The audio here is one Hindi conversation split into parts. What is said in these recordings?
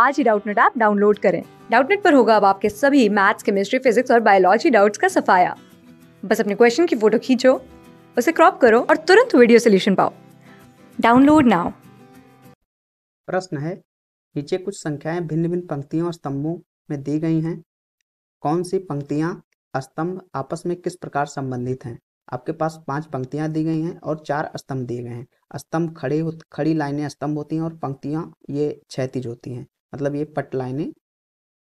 आज ही डाउटनेट ऐप डाउनलोड करें डाउटनेट पर होगा अब आपके सभी मैथ्स केमिस्ट्री फिजिक्स और बायोलॉजी डाउट्स का सफाया बस अपने क्वेश्चन की फोटो खींचो उसे क्रॉप करो और तुरंत वीडियो सोल्यूशन पाओ डाउनलोड नाउ प्रश्न है नीचे कुछ संख्याएं भिन्न भिन्न पंक्तियों और स्तंभों में दी गई हैं कौन सी पंक्तियां स्तंभ आपस में किस प्रकार संबंधित हैं आपके पास पांच पंक्तियां दी गई हैं और चार स्तंभ दिए गए हैं स्तंभ खड़े खड़ी लाइनें स्तंभ होती हैं और पंक्तियां ये क्षैतिज होती हैं मतलब ये पट लाइने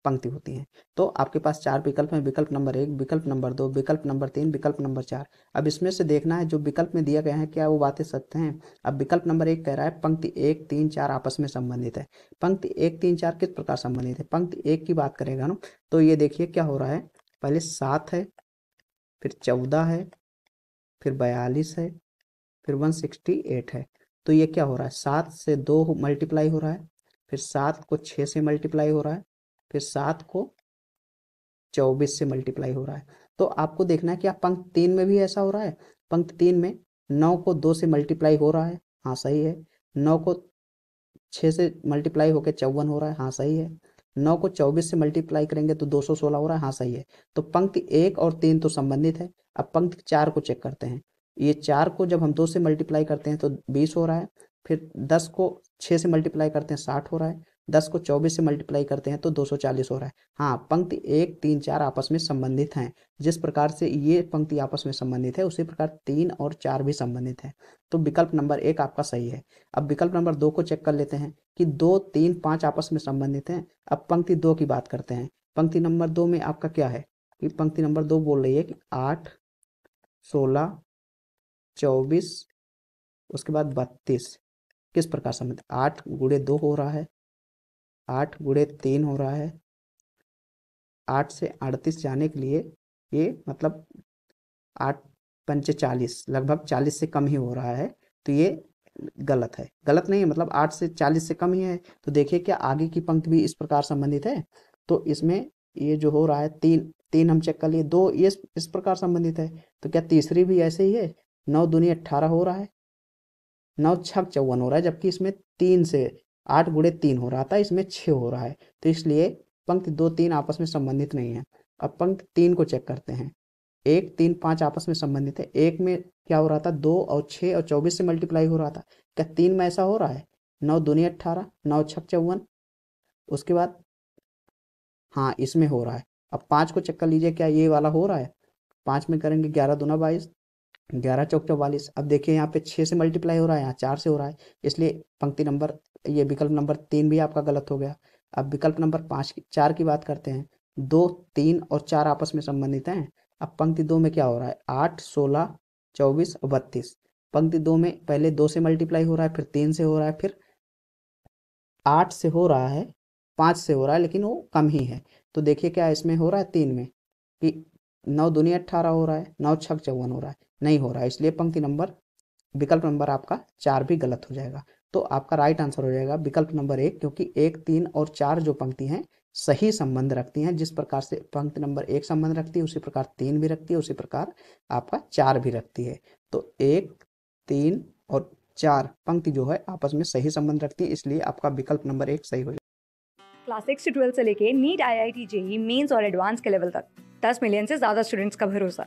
पंक्ति होती है तो आपके पास चार विकल्प हैं विकल्प नंबर एक विकल्प नंबर दो विकल्प नंबर तीन विकल्प नंबर चार अब इसमें से देखना है जो विकल्प में दिया गया है क्या वो बातें सत्य हैं अब विकल्प नंबर एक कह रहा है पंक्ति एक तीन चार आपस में संबंधित है पंक्ति एक तीन चार किस प्रकार संबंधित है पंक्ति एक की बात करेगा ना तो ये देखिए क्या हो रहा है पहले सात है फिर चौदह है फिर बयालीस है फिर वन सिक्सटी एट है तो ये क्या हो रहा है सात से दो मल्टीप्लाई हो रहा है फिर सात को छः से मल्टीप्लाई हो रहा है फिर सात को चौबीस से मल्टीप्लाई हो रहा है तो आपको देखना है कि आप पंक्त तीन में भी ऐसा हो रहा है पंक्त तीन में नौ को दो से मल्टीप्लाई हो रहा है हाँ सही है नौ को छः से मल्टीप्लाई होकर चौवन हो रहा है हाँ सही है नौ को चौबीस से मल्टीप्लाई करेंगे तो दो सौ सोलह हो रहा है हाँ सही है तो पंक्ति एक और तीन तो संबंधित है अब पंक्ति चार को चेक करते हैं ये चार को जब हम दो से मल्टीप्लाई करते हैं तो बीस हो रहा है फिर दस को छः से मल्टीप्लाई करते हैं साठ हो रहा है दस को चौबीस से मल्टीप्लाई करते हैं तो दो सौ चालीस हो रहा है हाँ पंक्ति एक तीन चार आपस में संबंधित हैं जिस प्रकार से ये पंक्ति आपस में संबंधित है उसी प्रकार तीन और चार भी संबंधित है तो विकल्प नंबर एक आपका सही है अब विकल्प नंबर दो को चेक कर लेते हैं कि दो तीन पाँच आपस में संबंधित हैं अब पंक्ति दो की बात करते हैं पंक्ति नंबर दो में आपका क्या है कि पंक्ति नंबर दो बोल रही है कि आठ सोलह चौबीस उसके बाद बत्तीस किस प्रकार संबंध आठ गुड़े दो हो रहा है आठ गुड़े तीन हो रहा है आठ से अड़तीस जाने के लिए ये मतलब आठ पंच चालीस लगभग चालीस से कम ही हो रहा है तो ये गलत है गलत नहीं है मतलब आठ से चालीस से कम ही है तो देखिए क्या आगे की पंक्ति भी इस प्रकार संबंधित है तो इसमें ये जो हो रहा है तीन तीन हम चेक कर लिए दो ये इस प्रकार संबंधित है तो क्या तीसरी भी ऐसे ही है नौ दुनिया अट्ठारह हो रहा है नौ छक चौवन हो रहा है जबकि इसमें तीन से आठ गुड़े तीन हो रहा था इसमें छः हो रहा है तो इसलिए पंक्ति दो तीन आपस में संबंधित नहीं है अब पंक्ति तीन को चेक करते हैं एक तीन पाँच आपस में संबंधित है एक में क्या हो रहा था दो और छः और चौबीस से मल्टीप्लाई हो रहा था क्या तीन में ऐसा हो रहा है नौ दुनिया अट्ठारह नौ छक चौवन उसके बाद हाँ इसमें हो रहा है अब पाँच को चेक कर लीजिए क्या ये वाला हो रहा है पाँच में करेंगे ग्यारह दूना बाईस ग्यारह चौक चौवालीस अब देखिए यहाँ पे छः से मल्टीप्लाई हो रहा है यहाँ चार से हो रहा है इसलिए पंक्ति नंबर ये विकल्प नंबर तीन भी आपका गलत हो गया अब विकल्प नंबर पाँच की चार की बात करते हैं दो तीन और चार आपस में संबंधित हैं अब पंक्ति दो में क्या हो रहा है आठ सोलह चौबीस और बत्तीस पंक्ति दो में पहले दो से मल्टीप्लाई हो रहा है फिर तीन से हो रहा है फिर आठ से हो रहा है पाँच से हो रहा है लेकिन वो कम ही है तो देखिए क्या इसमें हो रहा है तीन में कि नौ दुनिया अट्ठारह हो रहा है नौ छक चौवन हो रहा है नहीं हो रहा है इसलिए पंक्ति नंबर विकल्प नंबर आपका चार भी गलत हो जाएगा तो आपका राइट आंसर हो जाएगा विकल्प नंबर एक क्योंकि एक तीन और चार जो पंक्ति हैं सही संबंध रखती हैं जिस प्रकार से पंक्ति नंबर एक संबंध रखती है उसी प्रकार तीन भी रखती है उसी प्रकार आपका चार भी रखती है तो एक तीन और चार पंक्ति जो है आपस में सही संबंध रखती है इसलिए आपका विकल्प नंबर एक सही हो जाएगा क्लास सिक्स से ट्वेल्व से लेके NEET I I T JEE mains और एडवांस के लेवल तक दस मिलियन से ज्यादा स्टूडेंट्स का भरोसा